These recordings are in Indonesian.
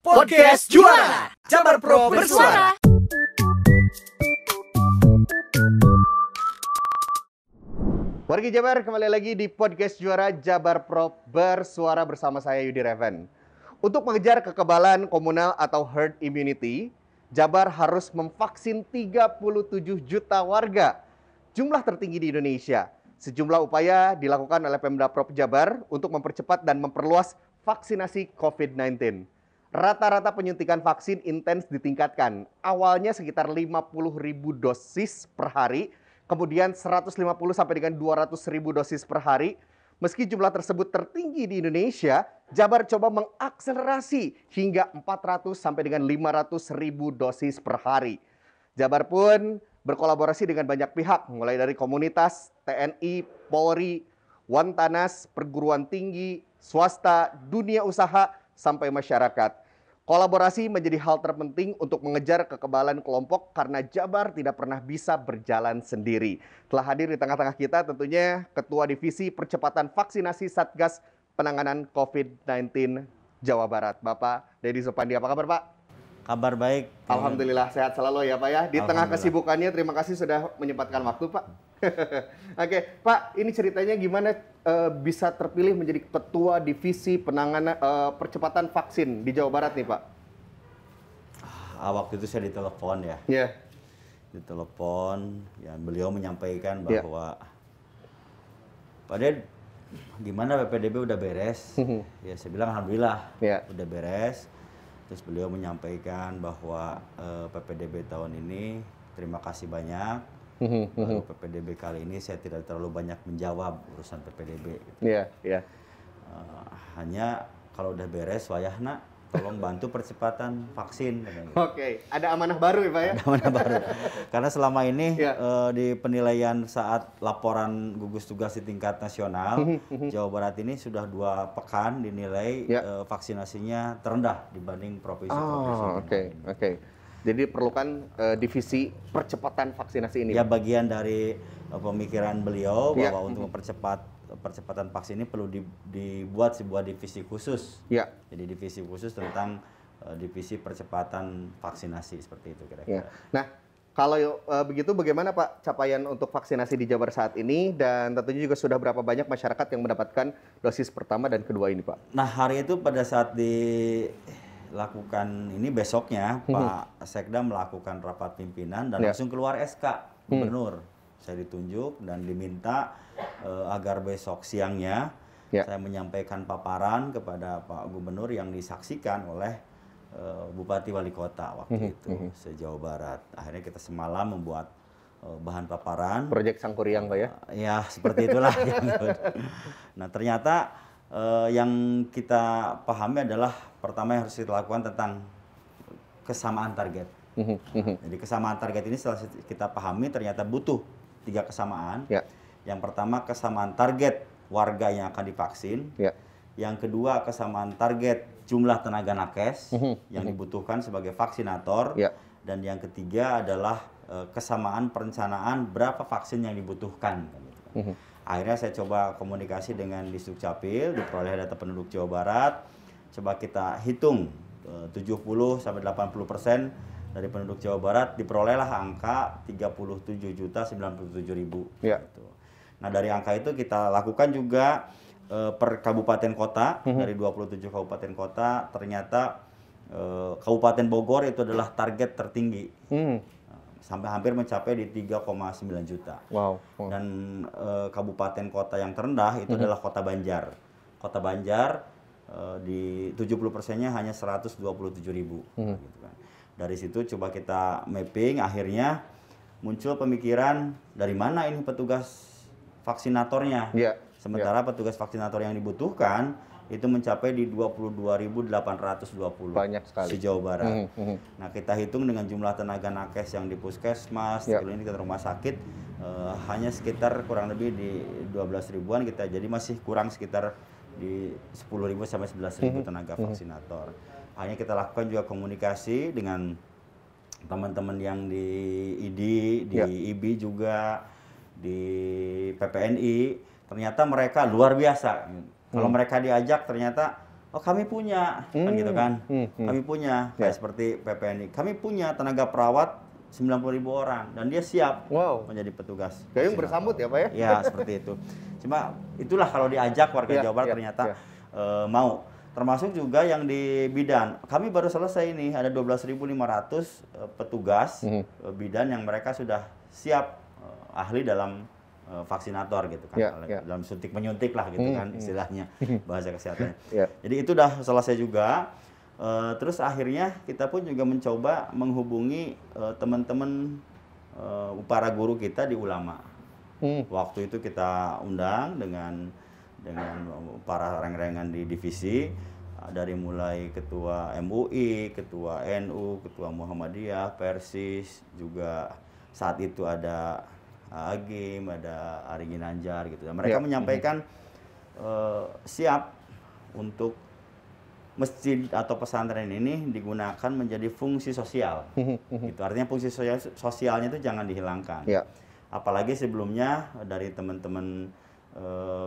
Podcast Juara Jabar Pro bersuara. Wargi Jabar kembali lagi di podcast Juara Jabar Pro bersuara bersama saya Yudi Reven. Untuk mengejar kekebalan komunal atau herd immunity, Jabar harus memvaksin 37 juta warga, jumlah tertinggi di Indonesia. Sejumlah upaya dilakukan oleh Pemda Prop Jabar untuk mempercepat dan memperluas vaksinasi COVID-19. Rata-rata penyuntikan vaksin intens ditingkatkan. Awalnya sekitar 50 ribu dosis per hari, kemudian 150 sampai dengan 200 ribu dosis per hari. Meski jumlah tersebut tertinggi di Indonesia, Jabar coba mengakselerasi hingga 400 sampai dengan 500 ribu dosis per hari. Jabar pun berkolaborasi dengan banyak pihak, mulai dari komunitas, TNI, Polri, Wantanas, perguruan tinggi, swasta, dunia usaha, sampai masyarakat. Kolaborasi menjadi hal terpenting untuk mengejar kekebalan kelompok karena Jabar tidak pernah bisa berjalan sendiri. Telah hadir di tengah-tengah kita tentunya Ketua Divisi Percepatan Vaksinasi Satgas Penanganan COVID-19 Jawa Barat, Bapak Dedi Supandi. Apa kabar Pak? Kabar baik. Alhamdulillah sehat selalu ya Pak ya. Di tengah kesibukannya terima kasih sudah menyempatkan waktu Pak. Oke Pak, ini ceritanya gimana uh, bisa terpilih menjadi ketua divisi penanganan uh, percepatan vaksin di Jawa Barat nih Pak? Ah, waktu itu saya ditelepon ya. Iya. Yeah. Ditelepon, ya beliau menyampaikan iya. bahwa yeah. Pak Ded, gimana PPDB udah beres? Mhm. ya saya bilang alhamdulillah, yeah. udah beres. Terus beliau menyampaikan bahwa uh, eh, PPDB tahun ini terima kasih banyak Mm-hmm, Lalu mm-hmm. PPDB kali ini saya tidak terlalu banyak menjawab urusan PPDB. Gitu. Yeah, yeah. Uh, hanya kalau udah beres nak, tolong bantu percepatan vaksin. Gitu. Oke, okay. ada amanah baru ya Pak ya? Ada amanah baru. Karena selama ini yeah. Iya. uh, di penilaian saat laporan gugus tugas di tingkat nasional, mm-hmm, Jawa Barat ini sudah dua pekan dinilai yeah. Iya. uh, vaksinasinya terendah dibanding provinsi-provinsi. Oh, oke, oke. Okay, okay. Jadi perlukan uh, divisi percepatan vaksinasi ini. Ya bagian dari uh, pemikiran beliau ya. bahwa untuk mempercepat percepatan vaksin ini perlu di, dibuat sebuah divisi khusus. Ya. Jadi divisi khusus tentang uh, divisi percepatan vaksinasi seperti itu kira-kira. Ya. Nah, kalau uh, begitu bagaimana Pak capaian untuk vaksinasi di Jabar saat ini dan tentunya juga sudah berapa banyak masyarakat yang mendapatkan dosis pertama dan kedua ini Pak? Nah, hari itu pada saat di lakukan ini besoknya hmm. Pak Sekda melakukan rapat pimpinan dan yeah. langsung keluar SK hmm. Gubernur. Hmm. Saya ditunjuk dan diminta uh, agar besok siangnya yeah. saya menyampaikan paparan kepada Pak Gubernur yang disaksikan oleh uh, Bupati Wali Kota waktu -hmm. itu hmm sejauh barat. Akhirnya kita semalam membuat eh, bahan paparan. Proyek Sangkuriang, Pak ya? ya seperti itulah. nah ternyata eh, yang kita pahami adalah pertama yang harus dilakukan tentang kesamaan target. Mhm, mhm. Jadi kesamaan target ini setelah kita pahami ternyata butuh tiga kesamaan. Ya. Yang pertama kesamaan target warga yang akan divaksin. Ya. Yang kedua kesamaan target jumlah tenaga nakes mhm, yang dibutuhkan sebagai vaksinator. Ya. Dan yang ketiga adalah eh, kesamaan perencanaan berapa vaksin yang dibutuhkan. Akhirnya saya coba komunikasi dengan Disduk Capil, diperoleh data penduduk Jawa Barat coba kita hitung 70 eh, sampai 80 persen dari penduduk Jawa Barat diperolehlah angka 37 juta 97 ribu. Ya. Gitu. Nah dari angka itu kita lakukan juga eh, per kabupaten kota -hmm. dari 27 kabupaten kota ternyata eh, kabupaten Bogor itu adalah target tertinggi. Hmm. Sampai hampir mencapai di 3,9 juta. Wow. Dan e, kabupaten kota yang terendah itu -hmm. adalah kota Banjar. Kota Banjar Eh, di 70 persennya hanya 127 ribu. Hmm. Gitu kan. Dari situ coba kita mapping, akhirnya muncul pemikiran dari mana ini petugas vaksinatornya. Yeah. Sementara yeah. petugas vaksinator yang dibutuhkan itu mencapai di 22.820 banyak sekali sejauh barat. Mm -hmm. Nah kita hitung dengan jumlah tenaga nakes yang di puskesmas, di klinik dan rumah sakit uh, hanya sekitar kurang lebih di 12 ribuan kita jadi masih kurang sekitar di 10.000 sampai 11.000 mhm. tenaga mhm. vaksinator. Hanya kita lakukan juga komunikasi dengan teman-teman yang di ID, di ya. IB juga, di PPNI. Ternyata mereka luar biasa. Kalau mhm. mereka diajak ternyata oh kami punya hmm. kan gitu kan. Hmm. Hmm. Kami punya kayak ya. seperti PPNI. Kami punya tenaga perawat 90 ribu orang dan dia siap wow. menjadi petugas. Gayung bersambut ya Pak ya? Ya seperti itu. Cuma itulah kalau diajak warga ya, Jawa Barat ya, ternyata ya. Uh, mau. Termasuk juga yang di bidan. Kami baru selesai ini ada 12.500 uh, eh, petugas mm -hmm. Uh, bidan yang mereka sudah siap ahli dalam vaksinator gitu kan Ya, dalam suntik menyuntik lah gitu mm, kan mhm. istilahnya bahasa kesehatannya. yeah. Jadi itu sudah selesai juga. Uh, terus akhirnya kita pun juga mencoba menghubungi uh, teman-teman uh, eh, para guru kita di ulama. Hmm. Waktu itu kita undang dengan dengan para reng-rengan di divisi dari mulai ketua MUI, ketua NU, ketua Muhammadiyah, Persis, juga saat itu ada Agim, ada Ari Ginanjar gitu. mereka ya. menyampaikan hmm. uh, siap untuk masjid atau pesantren ini digunakan menjadi fungsi sosial. Mhm, mhm. itu artinya fungsi sosial sosialnya itu jangan dihilangkan. Ya. Apalagi sebelumnya dari teman-teman e,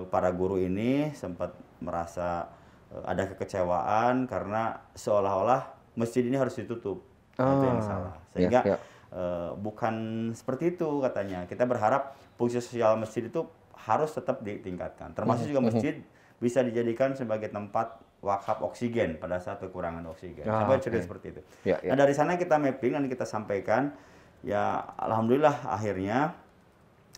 para guru ini sempat merasa e, ada kekecewaan karena seolah-olah masjid ini harus ditutup. Ah, itu yang ah, salah. Ya, Sehingga ya, ya. E, bukan seperti itu katanya. Kita berharap fungsi sosial masjid itu harus tetap ditingkatkan. Termasuk mhm, juga masjid bisa dijadikan sebagai tempat wakaf oksigen pada saat kekurangan oksigen. Ah, Coba cerita okay. seperti itu. Ya, ya. Nah dari sana kita mapping dan kita sampaikan ya alhamdulillah akhirnya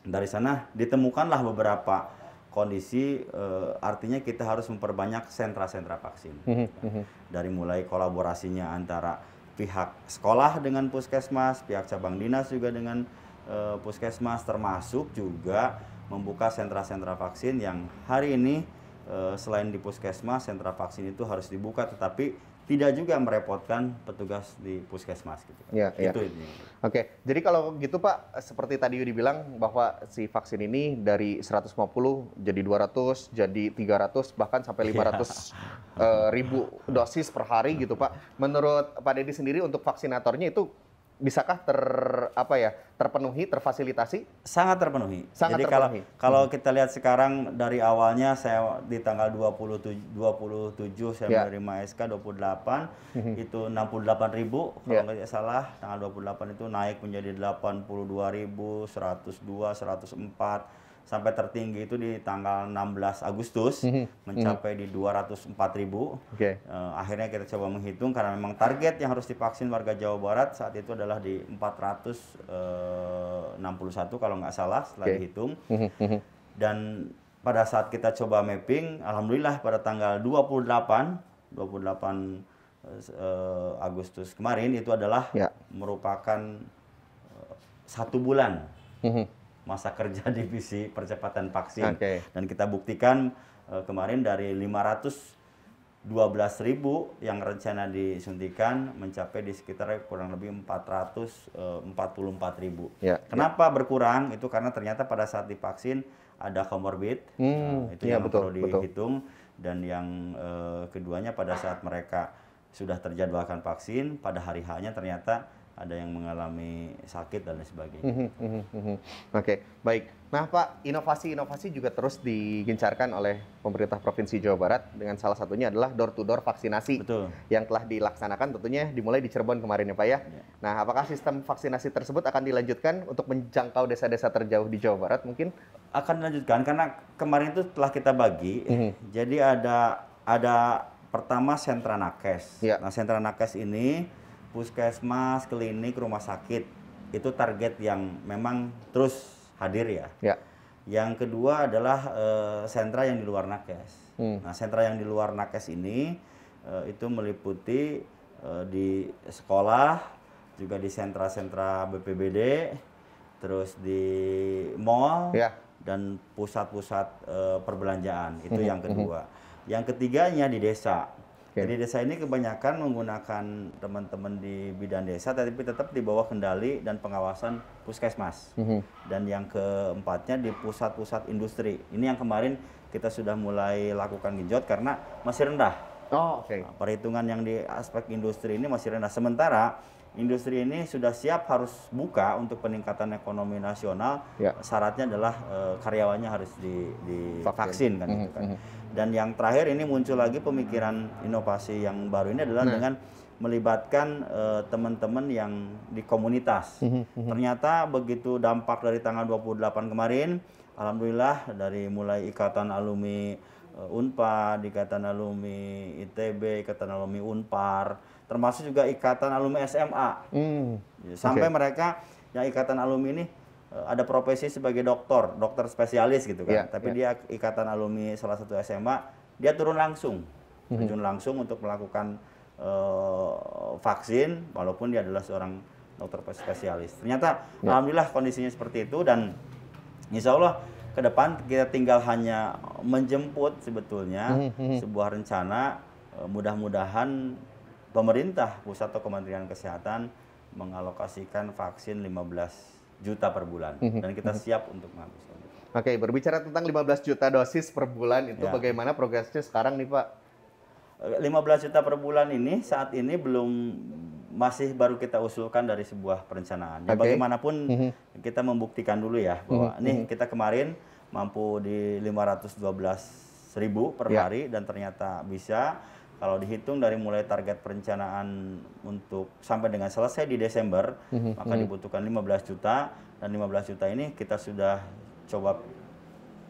dari sana ditemukanlah beberapa kondisi uh, artinya kita harus memperbanyak sentra-sentra vaksin mm -hmm. dari mulai kolaborasinya antara pihak sekolah dengan puskesmas pihak cabang dinas juga dengan uh, puskesmas termasuk juga membuka sentra-sentra vaksin yang hari ini Eh, selain di puskesmas sentra vaksin itu harus dibuka tetapi tidak juga merepotkan petugas di puskesmas gitu. Ya, itu ya. ini. Oke, jadi kalau gitu Pak, seperti tadi Yudi bilang bahwa si vaksin ini dari 150 jadi 200, jadi 300 bahkan sampai 500 iya. ratus ya. ribu dosis per hari gitu Pak. Menurut Pak Deddy sendiri untuk vaksinatornya itu bisakah ter apa ya terpenuhi terfasilitasi sangat terpenuhi sangat Jadi terpenuhi. kalau kalau hmm. kita lihat sekarang dari awalnya saya di tanggal 27 27 saya yeah. menerima SK 28 hmm. itu 68 ribu kalau yeah. salah tanggal 28 itu naik menjadi 82 102 104 sampai tertinggi itu di tanggal 16 Agustus mm -hmm. mencapai mm -hmm. di 204 ribu. Okay. Uh, eh, akhirnya kita coba menghitung karena memang target yang harus divaksin warga Jawa Barat saat itu adalah di 461 eh, kalau nggak salah setelah okay. dihitung. Mm -hmm. Dan pada saat kita coba mapping, alhamdulillah pada tanggal 28 28 uh, Agustus kemarin itu adalah ya. merupakan uh, satu bulan. Mm -hmm masa kerja divisi percepatan vaksin. Okay. Dan kita buktikan uh, kemarin dari 512 ribu yang rencana disuntikan mencapai di sekitar kurang lebih 444 eh, ribu. Yeah, ya. Kenapa yeah. berkurang? Itu karena ternyata pada saat divaksin ada comorbid hmm, nah, itu yeah, yang betul, perlu dihitung. Betul. Dan yang eh, keduanya pada saat mereka sudah terjadwalkan vaksin, pada hari hanya ternyata ada yang mengalami sakit dan lain sebagainya. Mhm, mhm, mhm, Oke, okay. baik. Nah, Pak, inovasi-inovasi juga terus digencarkan oleh pemerintah Provinsi Jawa Barat dengan salah satunya adalah door to door vaksinasi Betul. yang telah dilaksanakan tentunya dimulai di Cirebon kemarin ya, Pak ya. ya. Nah, apakah sistem vaksinasi tersebut akan dilanjutkan untuk menjangkau desa-desa terjauh di Jawa Barat mungkin? Akan dilanjutkan karena kemarin itu telah kita bagi. Mm -hmm. Jadi ada ada pertama sentra nakes. Ya. Nah, sentra nakes ini puskesmas, klinik, rumah sakit itu target yang memang terus hadir ya. ya. Yang kedua adalah uh, sentra yang di luar nakes. Hmm. Nah, sentra yang di luar nakes ini uh, itu meliputi uh, di sekolah, juga di sentra-sentra BPBD, terus di mall ya. dan pusat-pusat perbelanjaan. Itu hmm. yang hmm. kedua. Hmm. Yang ketiganya di desa Okay. Jadi desa ini kebanyakan menggunakan teman-teman di bidang desa, tapi tetap di bawah kendali dan pengawasan puskesmas. Mm -hmm. Dan yang keempatnya di pusat-pusat industri. Ini yang kemarin kita sudah mulai lakukan genjot karena masih rendah Oh, oke. Okay. Nah, perhitungan yang di aspek industri ini masih rendah. Sementara industri ini sudah siap harus buka untuk peningkatan ekonomi nasional. Ya. Syaratnya adalah e, karyawannya harus di, divaksin kan, mm -hmm. gitu kan. Mhm. Dan yang terakhir ini muncul lagi pemikiran inovasi yang baru ini adalah nah. dengan melibatkan eh, teman-teman uh, yang di komunitas. Mm -hmm. Ternyata begitu dampak dari tanggal 28 kemarin, alhamdulillah dari mulai ikatan alumni Eh, Unpad, Ikatan Alumni ITB, Ikatan Alumni Unpar, termasuk juga Ikatan Alumni SMA. Hmm. Ya, sampai okay. mereka yang Ikatan Alumni ini eh, ada profesi sebagai dokter, dokter spesialis gitu kan. Yeah, Tapi yeah. dia Ikatan Alumni salah satu SMA, dia turun langsung, mm-hmm. langsung untuk melakukan uh, vaksin, walaupun dia adalah seorang dokter spesialis. Ternyata, yeah. alhamdulillah kondisinya seperti itu dan Insya Allah ke depan kita tinggal hanya menjemput sebetulnya hmm, hmm, hmm. sebuah rencana e, mudah-mudahan pemerintah pusat atau Kementerian Kesehatan mengalokasikan vaksin 15 juta per bulan dan kita siap untuk mengambil. Oke, berbicara tentang 15 juta dosis per bulan itu ya. bagaimana progresnya sekarang nih Pak? 15 e, juta per bulan ini saat ini belum masih baru kita usulkan dari sebuah perencanaan. Ya, okay. Bagaimanapun mm -hmm. kita membuktikan dulu ya bahwa mm -hmm. nih mhm. kita kemarin mampu di 512 ribu per yeah. hari dan ternyata bisa kalau dihitung dari mulai target perencanaan untuk sampai dengan selesai di Desember mm -hmm. maka mhm. dibutuhkan 15 juta dan 15 juta ini kita sudah coba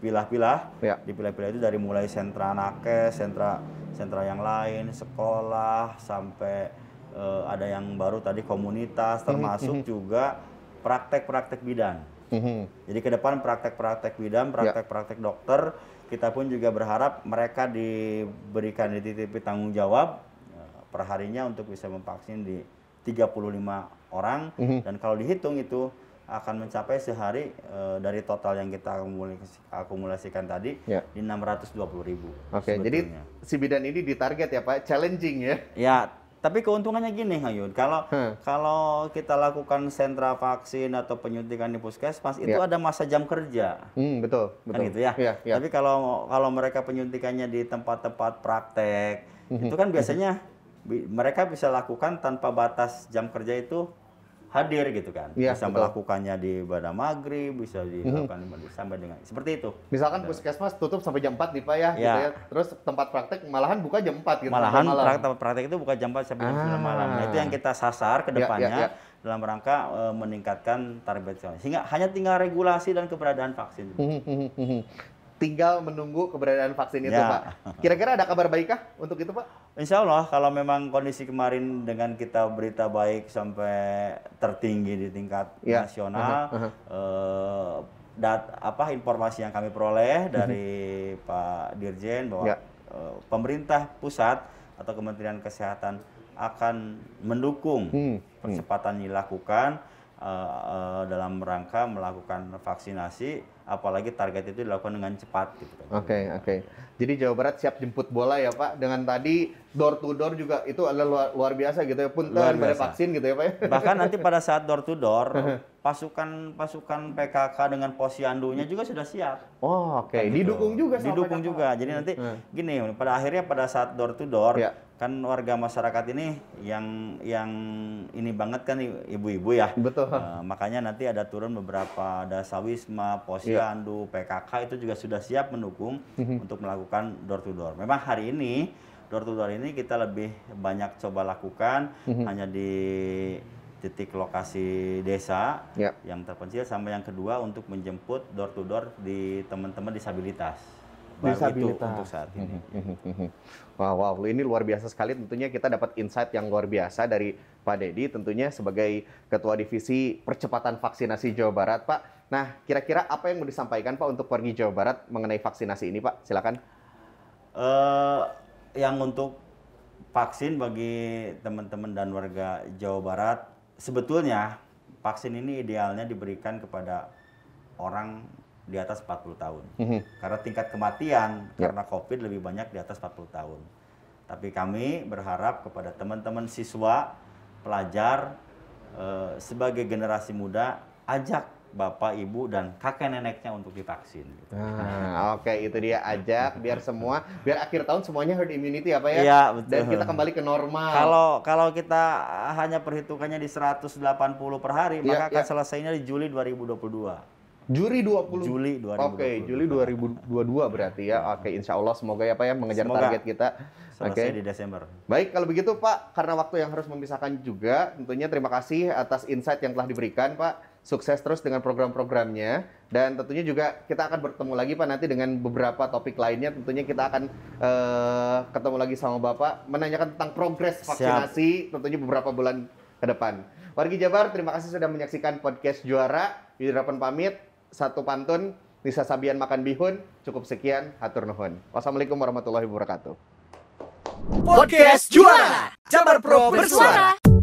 pilah-pilah ya. dipilah-pilah itu dari mulai sentra nakes, sentra sentra yang lain, sekolah sampai uh, ada yang baru tadi komunitas mhm, termasuk mm-hmm. juga praktek-praktek bidan. Mm-hmm. Jadi ke depan praktek-praktek bidan, ya. praktek-praktek dokter, kita pun juga berharap mereka diberikan dititipi tanggung jawab eh, perharinya untuk bisa memvaksin di 35 orang mm-hmm. dan kalau dihitung itu akan mencapai sehari e, dari total yang kita akumulasi, akumulasikan tadi ya. di 620 ribu. Oke, okay, jadi si bidan ini ditarget ya Pak, challenging ya? Ya, tapi keuntungannya gini, Hayun. Kalau hmm. kalau kita lakukan sentra vaksin atau penyuntikan di puskesmas itu yeah. ada masa jam kerja. Hmm, betul, kan betul. Kan gitu ya. Yeah, yeah. Tapi kalau kalau mereka penyuntikannya di tempat-tempat praktek, mm -hmm. itu hmm. kan biasanya mm -hmm. bi mereka bisa lakukan tanpa batas jam kerja itu hadir gitu kan. Ya, bisa betul. melakukannya di pada maghrib, bisa dilakukan mhm. hmm. sampai dengan seperti itu. Misalkan Ada. Gitu. puskesmas tutup sampai jam 4 nih Pak ya, ya. gitu iya. ya. Terus tempat praktek malahan buka jam 4 gitu. Malahan malam. tempat praktek itu buka jam 4 sampai jam ah. 9 malam. Nah, itu yang kita sasar ke iya, iya, depannya. Ya, ya, ya dalam rangka uh, meningkatkan target Sehingga hanya tinggal regulasi dan keberadaan vaksin. Mhm, mhm, tinggal menunggu keberadaan vaksin itu, ya. Pak. Kira-kira ada kabar baik kah untuk itu, Pak? Insya Allah, kalau memang kondisi kemarin dengan kita berita baik sampai tertinggi di tingkat ya. nasional, uh -huh. uh, dat apa informasi yang kami peroleh dari Pak Dirjen bahwa ya. uh, pemerintah pusat atau Kementerian Kesehatan akan mendukung hmm. hmm. percepatan dilakukan uh, uh, dalam rangka melakukan vaksinasi apalagi target itu dilakukan dengan cepat gitu kan. Oke, okay, oke. Okay. Jadi Jawa Barat siap jemput bola ya, Pak. Dengan tadi door to door juga itu adalah luar, luar biasa gitu ya, pun eh, luar pada vaksin gitu ya, Pak. Ya. Bahkan nanti pada saat door to door pasukan-pasukan PKK dengan posyandunya juga sudah siap. Oh, oke. Okay. Gitu. Didukung juga sama Didukung juga. Jadi nanti hmm. gini, pada akhirnya pada saat door to door ya kan warga masyarakat ini yang yang ini banget kan ibu-ibu ya. Betul. Uh, makanya nanti ada turun beberapa ada wisma, Posyandu, iya. yeah. PKK itu juga sudah siap mendukung mm-hmm. untuk melakukan door to door. Memang hari ini door to door ini kita lebih banyak coba lakukan mm-hmm. hanya di titik lokasi desa yeah. yang terpencil sama yang kedua untuk menjemput door to door di teman-teman disabilitas. Nah, gitu, disabilitas. untuk saat ini. Hmm, hmm, hmm, wow, wow, ini luar biasa sekali. Tentunya kita dapat insight yang luar biasa dari Pak Dedi. Tentunya sebagai Ketua Divisi Percepatan Vaksinasi Jawa Barat, Pak. Nah, kira-kira apa yang mau disampaikan Pak untuk pergi Jawa Barat mengenai vaksinasi ini, Pak? Silakan. Uh, yang untuk vaksin bagi teman-teman dan warga Jawa Barat, sebetulnya vaksin ini idealnya diberikan kepada orang di atas 40 tahun. Mm -hmm. Karena tingkat kematian yeah. karena COVID lebih banyak di atas 40 tahun. Tapi kami berharap kepada teman-teman siswa, pelajar, eh, sebagai generasi muda, ajak bapak, ibu, dan kakek neneknya untuk divaksin. Gitu. Ah, Oke, okay, itu dia ajak biar semua, biar akhir tahun semuanya herd immunity apa ya, ya? Iya, betul. Dan kita kembali ke normal. Kalau kalau kita hanya perhitungannya di 180 per hari, ya, maka akan ya. selesainya di Juli 2022. Juli 20 Juli 2022. Oke, okay, Juli 2022 berarti ya. Iya. Oke, okay, insya Allah semoga ya Pak ya mengejar semoga target kita. oke okay. di Desember. Baik, kalau begitu Pak, karena waktu yang harus memisahkan juga, tentunya terima kasih atas insight yang telah diberikan Pak. Sukses terus dengan program-programnya dan tentunya juga kita akan bertemu lagi Pak nanti dengan beberapa topik lainnya. Tentunya kita akan uh, ketemu lagi sama Bapak menanyakan tentang progres vaksinasi Siap. tentunya beberapa bulan ke depan. Wargi Jabar, terima kasih sudah menyaksikan podcast Juara. Yudrapan pamit satu pantun Nisa Sabian makan bihun. Cukup sekian, hatur nuhun. Wassalamualaikum warahmatullahi wabarakatuh. Podcast Juara, Jabar Pro bersuara.